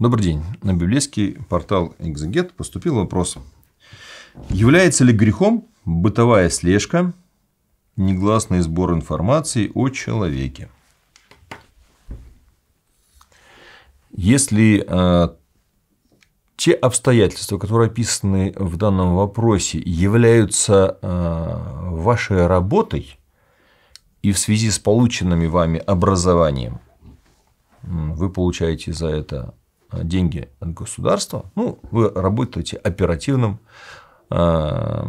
Добрый день. На библейский портал Экзегет поступил вопрос. Является ли грехом бытовая слежка, негласный сбор информации о человеке? Если э, те обстоятельства, которые описаны в данном вопросе, являются э, вашей работой и в связи с полученными вами образованием, вы получаете за это Э, деньги от государства, ну, вы работаете оперативным э,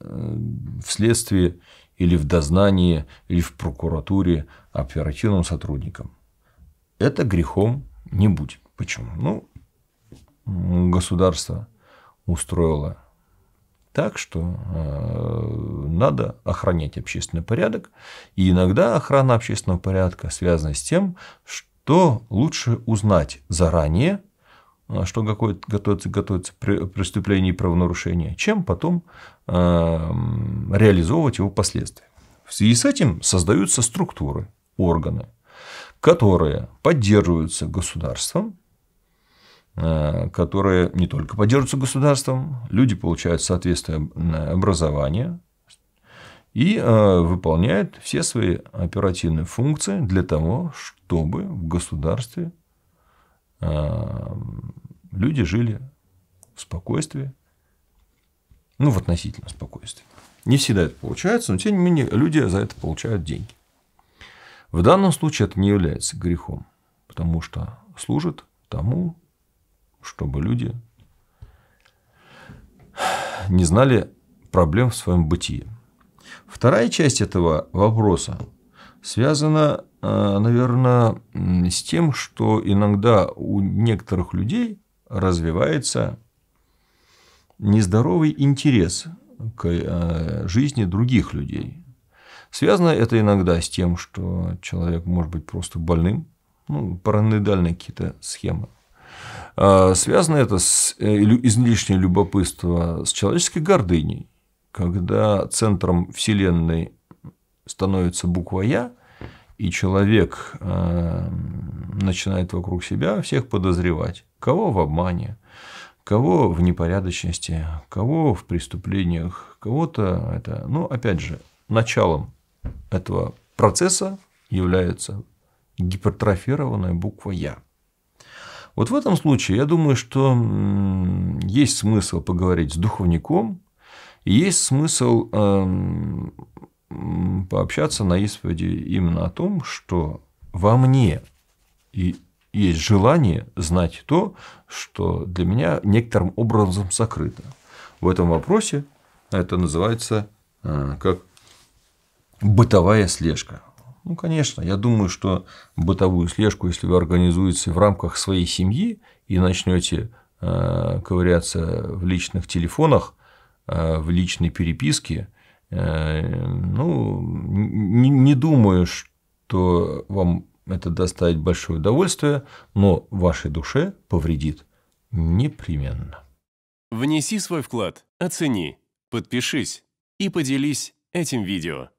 э, вследствие или в дознании, или в прокуратуре оперативным сотрудником. Это грехом не будет. Почему? Ну, государство устроило так, что надо охранять общественный порядок. И иногда охрана общественного порядка связана с тем, что то лучше узнать заранее, а, что готовится, готовится преступление и правонарушение, чем потом а, реализовывать его последствия. В связи с этим создаются структуры, органы, которые поддерживаются государством, а, которые не только поддерживаются государством, люди получают соответствующее образование, и э, выполняет все свои оперативные функции для того, чтобы в государстве э, люди жили в спокойствии, ну, в относительно спокойствии. Не всегда это получается, но тем не менее люди за это получают деньги. В данном случае это не является грехом, потому что служит тому, чтобы люди не знали проблем в своем бытии. Вторая часть этого вопроса связана, э, наверное, с тем, что иногда у некоторых людей развивается нездоровый интерес к э, жизни других людей. Связано это иногда с тем, что человек может быть просто больным, ну, параноидальные какие-то схемы. А связано это с э, излишнее любопытство с человеческой гордыней когда центром Вселенной становится буква Я, и человек э, начинает вокруг себя всех подозревать, кого в обмане, кого в непорядочности, кого в преступлениях, кого-то это. Ну, опять же, началом этого процесса является гипертрофированная буква Я. Вот в этом случае я думаю, что есть смысл поговорить с духовником, есть смысл эм, пообщаться на исповеди именно о том, что во мне и есть желание знать то, что для меня некоторым образом сокрыто. В этом вопросе это называется э, как бытовая слежка. Ну, конечно, я думаю, что бытовую слежку, если вы организуете в рамках своей семьи и начнете э, ковыряться в личных телефонах, Э, в личной переписке, э, ну, не думаю, что вам это доставит большое удовольствие, но вашей душе повредит непременно. Внеси свой вклад, оцени, подпишись и поделись этим видео.